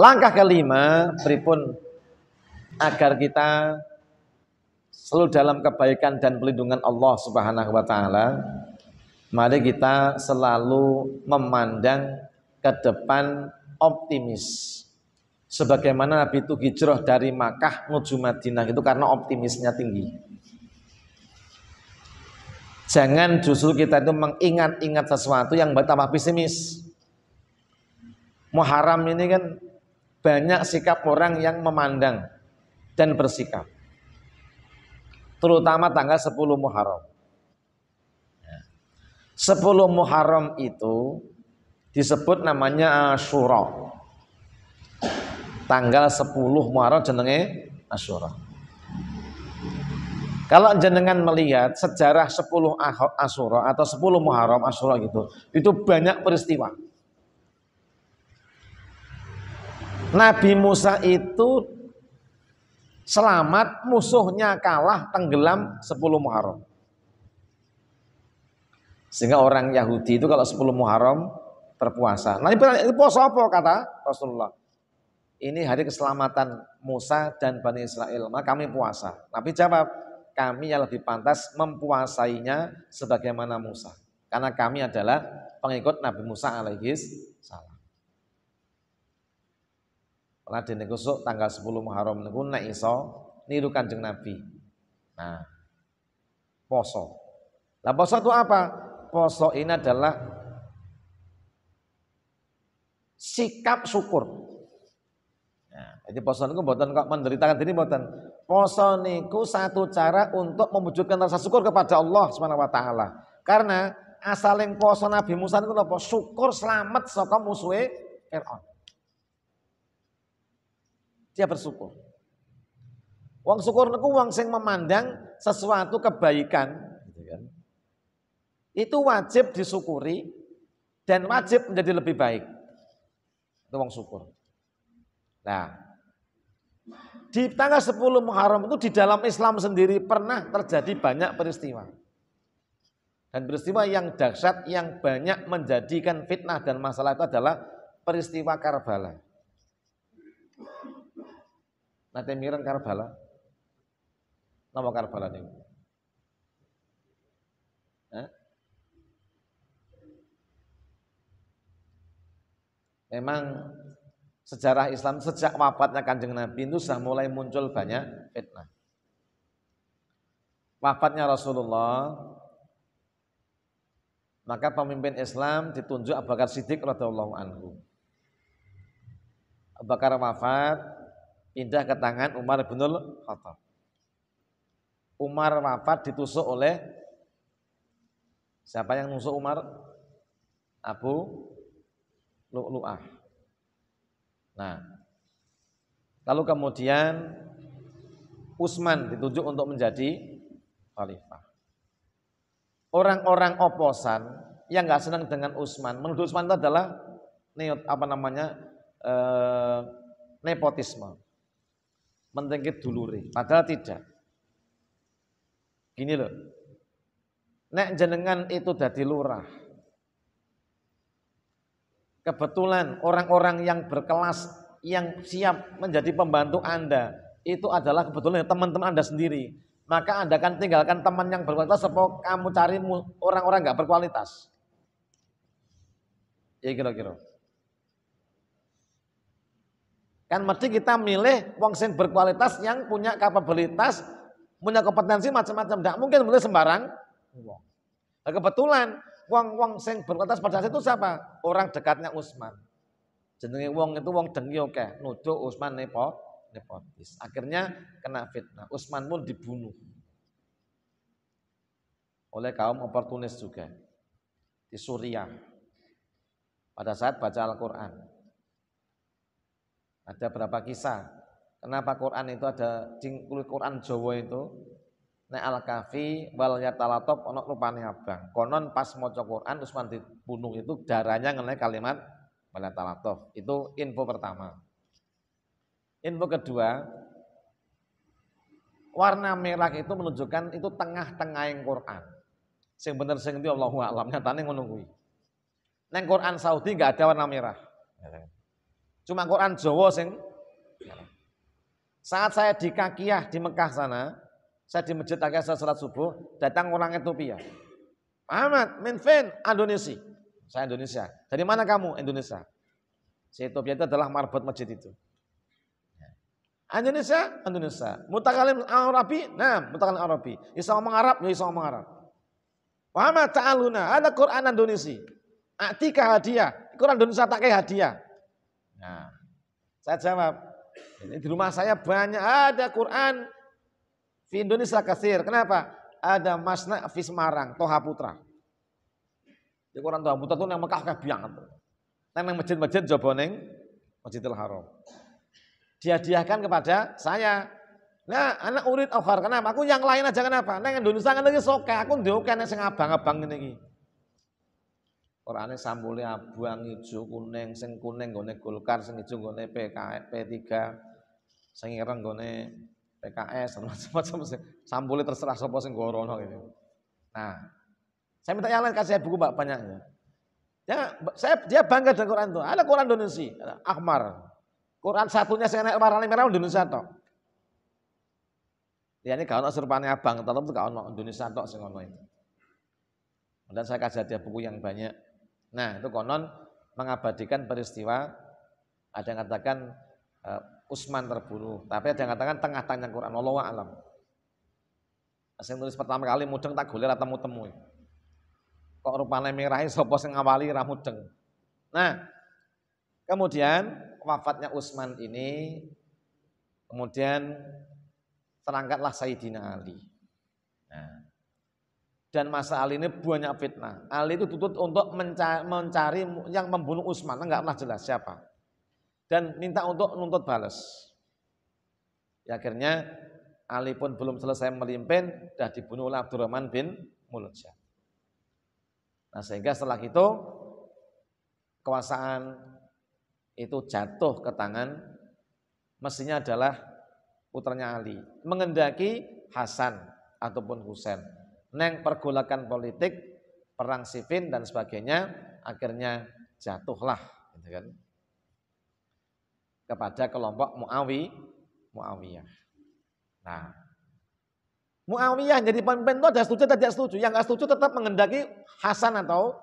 Langkah kelima, pripun agar kita selalu dalam kebaikan dan pelindungan Allah Subhanahu wa taala. Mari kita selalu memandang ke depan optimis. Sebagaimana Nabi itu hijrah dari Makkah menuju Madinah itu karena optimisnya tinggi. Jangan justru kita itu mengingat-ingat sesuatu yang bertambah pesimis. Muharram ini kan banyak sikap orang yang memandang dan bersikap. Terutama tanggal 10 Muharram. 10 ya. Muharram itu disebut namanya Ashura. Tanggal 10 Muharram jenenge Ashura. Kalau jenengan melihat sejarah 10 Ashura atau 10 Muharram Ashura gitu, itu banyak peristiwa. Nabi Musa itu selamat, musuhnya kalah, tenggelam 10 Muharram. Sehingga orang Yahudi itu kalau 10 Muharram terpuasa. Nah, ini puasa apa kata Rasulullah? Ini hari keselamatan Musa dan Bani Israel, maka kami puasa. Nabi jawab, kami yang lebih pantas mempuasainya sebagaimana Musa. Karena kami adalah pengikut Nabi Musa alaihis salam niku sok tanggal 10 Muharram niku nek iso niru Kanjeng Nabi. Nah, poso. Lah poso itu apa? Poso ini adalah sikap syukur. Nah, jadi poso niku mboten kok menderitakan diri mboten. Poso niku satu cara untuk mewujudkan rasa syukur kepada Allah Subhanahu wa taala. Karena asaling poso Nabi Musa niku napa? Syukur selamat saka musuhe Firaun. Dia bersyukur. Wong syukur niku wong sing memandang sesuatu kebaikan, gitu kan. Itu wajib disyukuri dan wajib menjadi lebih baik. Itu wong syukur. Nah, di tanggal 10 Muharram itu di dalam Islam sendiri pernah terjadi banyak peristiwa. Dan peristiwa yang dahsyat yang banyak menjadikan fitnah dan masalah itu adalah peristiwa Karbala. Nanti mireng Karbala. Nama Karbala niku. Eh? Memang sejarah Islam sejak wafatnya Kanjeng Nabi itu sudah mulai muncul banyak fitnah. Wafatnya Rasulullah maka pemimpin Islam ditunjuk Abu Bakar Siddiq radhiyallahu anhu. Abu Bakar wafat, pindah ke tangan Umar bin Khattab. Umar wafat ditusuk oleh siapa yang nusuk Umar? Abu Lu'lu'ah. Nah, lalu kemudian Usman ditunjuk untuk menjadi khalifah. Orang-orang oposan yang nggak senang dengan Usman, menurut Usman itu adalah apa namanya eh, nepotisme ke dulure, padahal tidak. Gini loh. Nek jenengan itu dari lurah. Kebetulan orang-orang yang berkelas yang siap menjadi pembantu Anda itu adalah kebetulan teman-teman Anda sendiri. Maka Anda akan tinggalkan teman yang berkualitas sebab kamu cari orang-orang nggak berkualitas. Ya kira-kira. Kan mesti kita milih wong sing berkualitas yang punya kapabilitas, punya kompetensi macam-macam. Tidak mungkin milih sembarang Nah, kebetulan wong-wong sing berkualitas pada saat itu siapa? Orang dekatnya Usman. Jenenge wong itu wong dengi oke, nudo nuduh Usman nepo, nepotis. Akhirnya kena fitnah. Usman pun dibunuh oleh kaum oportunis juga di Suriah pada saat baca Al-Quran ada berapa kisah. Kenapa Quran itu ada jingkul Quran Jawa itu nek al kafi wal yatalatop onok rupane abang. Konon pas maca Quran Utsman dibunuh itu darahnya ngene kalimat wal yatalatop. Itu info pertama. Info kedua, warna merah itu menunjukkan itu tengah-tengah yang Quran. Sing bener sing ndi Allahu a'lam nyatane ngono kuwi. Neng Quran Saudi nggak ada warna merah. Cuma Quran Jawa sing saat saya di kakiyah di Mekah sana, saya di masjid agak saya salat subuh, datang orang Ethiopia. Ahmad, Minfin, Indonesia. Saya Indonesia. Dari mana kamu? Indonesia. Si Ethiopia itu adalah marbot masjid itu. Ya. Indonesia, Indonesia. Mutakalim Arabi, nah, mutakalim Arabi. Isa ngomong Arab, ya isa ngomong Arab. Muhammad ta'aluna, ada Quran Indonesia. Atika hadiah, Quran Indonesia tak kayak hadiah. Nah, saya jawab, ini di rumah saya banyak ada Quran di Indonesia kasir. Kenapa? Ada masna di Semarang, Toha Putra. Di Quran Toha Putra itu yang Mekah biang. yang masjid-masjid jaba ning Masjidil Haram. Dihadiahkan kepada saya. Nah, anak urid akhar kenapa? Aku yang lain aja kenapa? Neng Indonesia kan lagi soke, aku ndek kene sing abang-abang ngene iki. Qurane sampule abang, ijo, kuning, sing kuning gone Golkar, sing ijo gone PKP P3, sing ireng gone PKS, macam-macam sampule terserah sapa sing gorono gitu. Nah, saya minta yang lain kasih buku Mbak banyaknya. Ya, saya dia bangga dengan Quran itu. Ada Quran Indonesia, ada Akmar. Quran satunya saya naik warna merah Indonesia tok. Ya ini kalau serupane abang, tetap itu kalau Indonesia tok sing ono itu. Dan saya kasih dia buku yang banyak. Nah, itu konon mengabadikan peristiwa ada yang katakan uh, Usman terbunuh, tapi ada yang katakan tengah tanya Quran Allah wa alam. Nah, Saya tulis pertama kali mudeng tak gulir atau temui. Kok rupanya mirahi sapa sing awali ra mudeng. Nah, kemudian wafatnya Usman ini kemudian terangkatlah Sayyidina Ali. Nah, dan masa Ali ini banyak fitnah. Ali itu tutut untuk mencari, mencari yang membunuh Utsman, enggak pernah jelas siapa. Dan minta untuk nuntut balas. Ya, akhirnya Ali pun belum selesai melimpin, sudah dibunuh oleh Abdurrahman bin Mulutsyah. Nah sehingga setelah itu kekuasaan itu jatuh ke tangan mestinya adalah putranya Ali mengendaki Hasan ataupun Husain neng pergolakan politik, perang sipin dan sebagainya, akhirnya jatuhlah gitu kan, kepada kelompok Muawi, Muawiyah. Nah, Muawiyah jadi pemimpin itu ada setuju tidak setuju, yang nggak setuju tetap mengendaki Hasan atau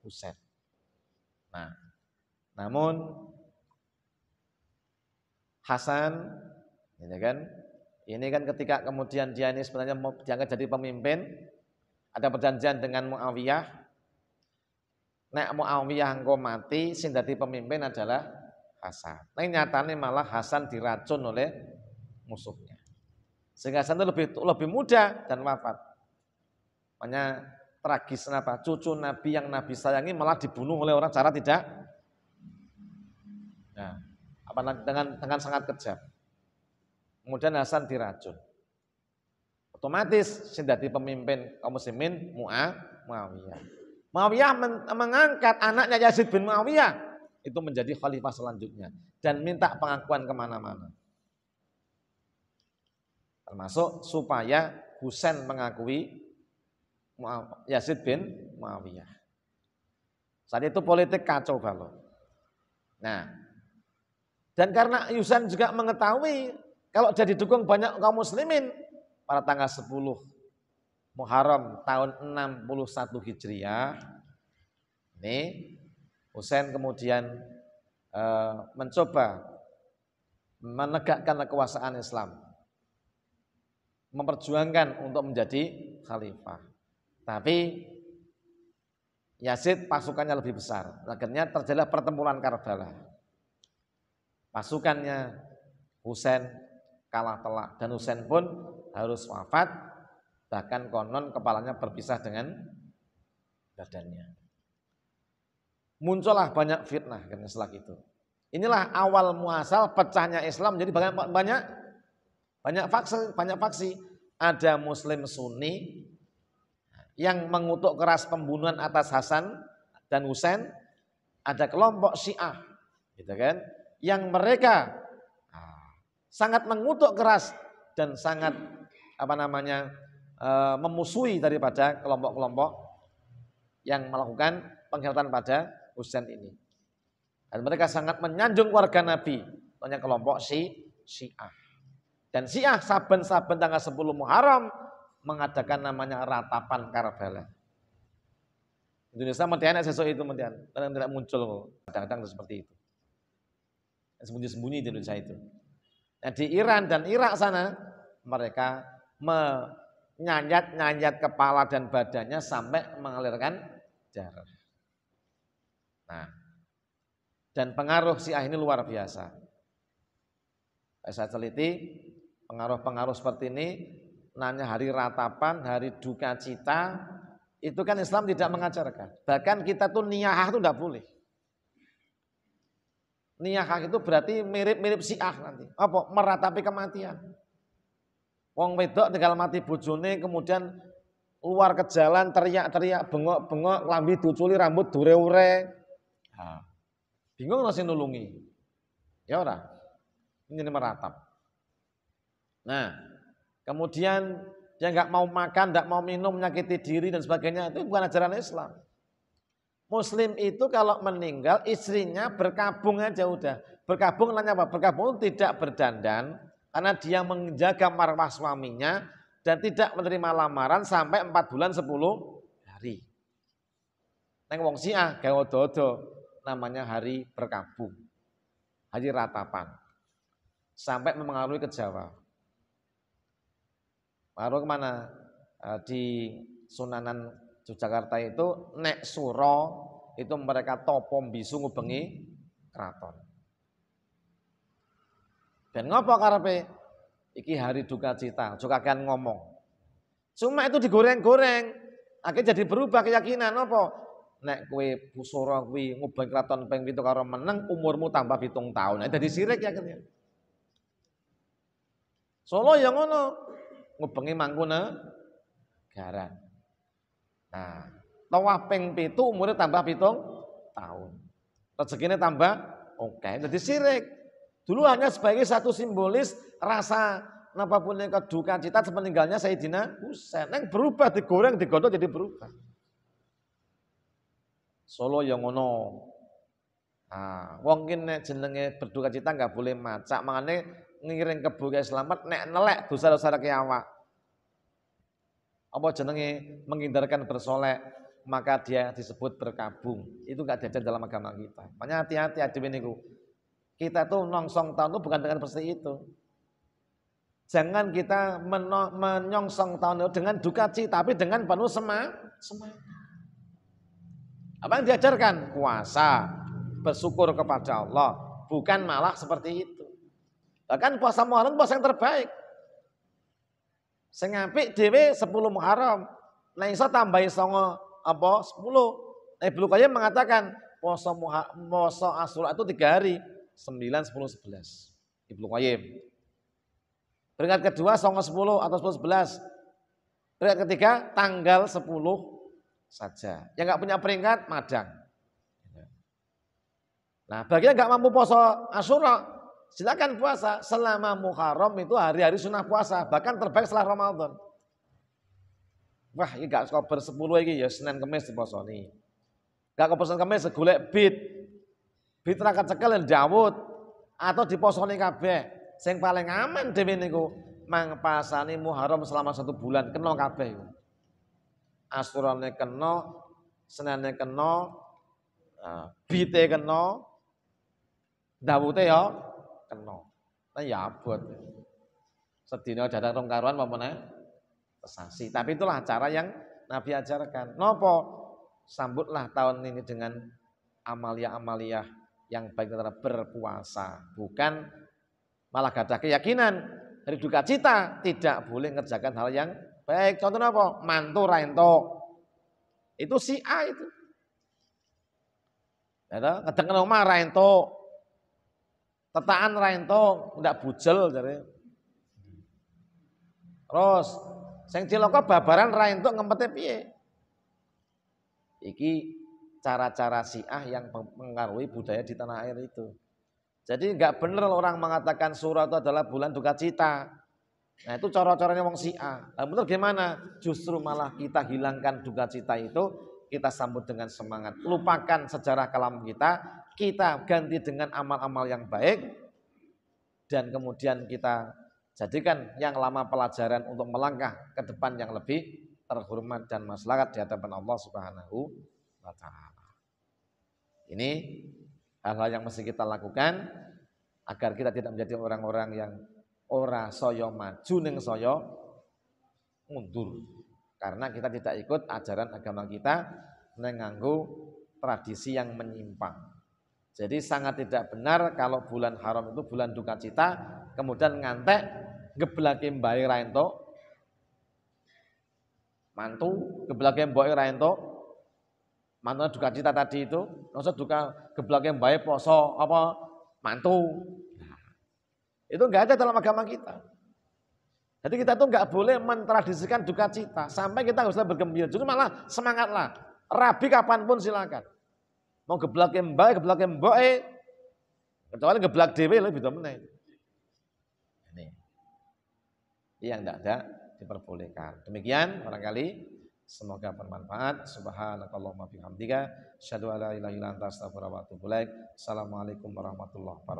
Husain. Nah, namun Hasan, ya kan, ini kan ketika kemudian dia ini sebenarnya mau diangkat jadi pemimpin, ada perjanjian dengan Muawiyah. Nek Muawiyah engkau mati, sing jadi pemimpin adalah Hasan. Nah, ini nyatanya malah Hasan diracun oleh musuhnya. Sehingga Hasan itu lebih lebih muda dan wafat. Makanya tragis kenapa? Cucu Nabi yang Nabi sayangi malah dibunuh oleh orang cara tidak. Nah, apa dengan dengan sangat kejam. Kemudian Hasan diracun. Otomatis sendati pemimpin kaum muslimin Mu'ah, Muawiyah. Muawiyah men mengangkat anaknya Yazid bin Muawiyah itu menjadi khalifah selanjutnya dan minta pengakuan kemana-mana. Termasuk supaya Husain mengakui Yazid bin Muawiyah. Saat itu politik kacau balau. Nah, dan karena Yusan juga mengetahui kalau jadi dukung banyak kaum muslimin pada tanggal 10 Muharram tahun 61 Hijriah ini Husain kemudian e, mencoba menegakkan kekuasaan Islam memperjuangkan untuk menjadi khalifah. Tapi Yazid pasukannya lebih besar. Akhirnya terjadilah pertempuran Karbala. Pasukannya Husain kalah telak dan Husain pun harus wafat bahkan konon kepalanya berpisah dengan badannya. Muncullah banyak fitnah karena setelah itu. Inilah awal muasal pecahnya Islam jadi banyak banyak banyak faksi, banyak faksi. Ada Muslim Sunni yang mengutuk keras pembunuhan atas Hasan dan Husain, ada kelompok Syiah, gitu kan? Yang mereka sangat mengutuk keras dan sangat apa namanya eh, memusuhi daripada kelompok-kelompok yang melakukan pengkhianatan pada Husain ini. Dan mereka sangat menyanjung warga Nabi, hanya kelompok si Syiah. Dan Syiah saben-saben tanggal 10 Muharram mengadakan namanya ratapan Karbala. Indonesia mentianak sesuatu itu mentianak, kadang tidak muncul kadang-kadang seperti itu. Sembunyi-sembunyi di Indonesia itu. Nah, di Iran dan Irak sana mereka menyanyat-nyanyat kepala dan badannya sampai mengalirkan darah. Nah, dan pengaruh Syiah ini luar biasa. Saya teliti pengaruh-pengaruh seperti ini, nanya hari ratapan, hari duka cita, itu kan Islam tidak mengajarkan. Bahkan kita tuh niyahah itu tidak boleh. Niyakah itu berarti mirip-mirip siah nanti. Apa? Meratapi kematian. Wong wedok tinggal mati bojone kemudian luar ke jalan teriak-teriak bengok-bengok lambi duculi rambut dure-ure. bingung bingung nasi nulungi. Ya ora. Ini meratap. Nah, kemudian dia nggak mau makan, nggak mau minum, menyakiti diri dan sebagainya. Itu bukan ajaran Islam. Muslim itu kalau meninggal istrinya berkabung aja udah. Berkabung nanya apa? Berkabung tidak berdandan karena dia menjaga marwah suaminya dan tidak menerima lamaran sampai 4 bulan 10 hari. Neng wong Syiah gawe namanya hari berkabung. Hari ratapan. Sampai mempengaruhi ke Jawa. Baru kemana? Eh, di Sunanan Yogyakarta itu nek suro itu mereka topom bisu ngubengi keraton. Dan ngopo karepe? Iki hari duka cita, kan ngomong. Cuma itu digoreng-goreng, akhirnya jadi berubah keyakinan apa? Nek kue pusoro kue ngubeng keraton peng pitu karo meneng umurmu tambah pitung tahun. Nah, jadi sirik ya akhirnya. Solo yang ngono ngubengi mangkuna garan. Nah, tawaf ping pitu umurnya tambah pitung tahun. Rezekinya tambah oke. Okay. Jadi sirik. Dulu hanya sebagai satu simbolis rasa napa punya keduka cita sepeninggalnya Sayyidina Husain. Yang berubah digoreng digodok jadi berubah. Solo yang ngono. Nah, wong jenenge berduka cita nggak boleh macak, makanya ngiring kebuka selamat nek nelek dosa-dosa awak apa jenenge menghindarkan bersolek maka dia disebut berkabung itu gak diajar dalam agama kita makanya hati-hati adik niku kita tuh nongsong tahun itu bukan dengan seperti itu jangan kita menyongsong tahun itu dengan duka cita tapi dengan penuh semangat sema. apa yang diajarkan puasa bersyukur kepada Allah bukan malah seperti itu bahkan puasa Muharram puasa yang terbaik Sing apik dhewe 10 Muharram. Nek iso tambahi songo apa 10. Nah, Ibnu Qayyim mengatakan puasa puasa Asyura itu 3 hari, 9 10 11. Ibnu Qayyim. Peringkat kedua songo 10 atau 10 11. Peringkat ketiga tanggal 10 saja. Yang enggak punya peringkat madang. Nah, bagi yang enggak mampu puasa Asyura, Silakan puasa selama Muharram itu hari-hari sunnah puasa, bahkan terbaik setelah Ramadan. Wah, ini gak kober 10 lagi ya Senin Kamis ini. Gak kober Senin Kamis bit. Bit Bid ra kecekel Daud atau di ini kabeh. Seng paling aman ku mang mangpasani Muharram selama satu bulan kena kabeh. Asturane kena, seninnya kena, nah, bitnya kena, Dawute ya kena. Nah ya abot. Sedina datang rong karuan apa meneh Tapi itulah cara yang Nabi ajarkan. Nopo sambutlah tahun ini dengan amalia-amalia yang baik antara berpuasa, bukan malah gada keyakinan, dari duka cita tidak boleh ngerjakan hal yang baik. Contohnya apa? Mantu rento. Itu si A itu. Ya, ngedengken rumah rento. Tetaan ra ento ndak bujel jare. Terus sing kok babaran ra ento ngempete piye? Iki cara-cara Syiah yang mengaruhi budaya di tanah air itu. Jadi nggak bener orang mengatakan surah itu adalah bulan duka cita. Nah itu coro caranya wong A. Nah, betul gimana? Justru malah kita hilangkan duka cita itu, kita sambut dengan semangat. Lupakan sejarah kelam kita, kita ganti dengan amal-amal yang baik dan kemudian kita jadikan yang lama pelajaran untuk melangkah ke depan yang lebih terhormat dan masyarakat di hadapan Allah Subhanahu wa taala. Ini hal-hal yang mesti kita lakukan agar kita tidak menjadi orang-orang yang ora soyo maju ning soyo mundur. Karena kita tidak ikut ajaran agama kita mengganggu tradisi yang menyimpang. Jadi sangat tidak benar kalau bulan haram itu bulan duka cita, kemudian ngantek geblake mbae ra Mantu geblake mboke ra Mantu duka cita tadi itu, maksudnya duka geblake mbae poso apa mantu. Nah, itu enggak ada dalam agama kita. Jadi kita tuh nggak boleh mentradisikan duka cita sampai kita nggak usah bergembira, justru malah semangatlah. Rabi kapanpun silakan. Mau geblak mbak, geblak mbak, e. kecuali geblak dewe lebih beda meneh. Ini. Yang tidak ada diperbolehkan. Demikian barangkali semoga bermanfaat. Subhanallah, bihamdika asyhadu an la Assalamualaikum warahmatullahi wabarakatuh.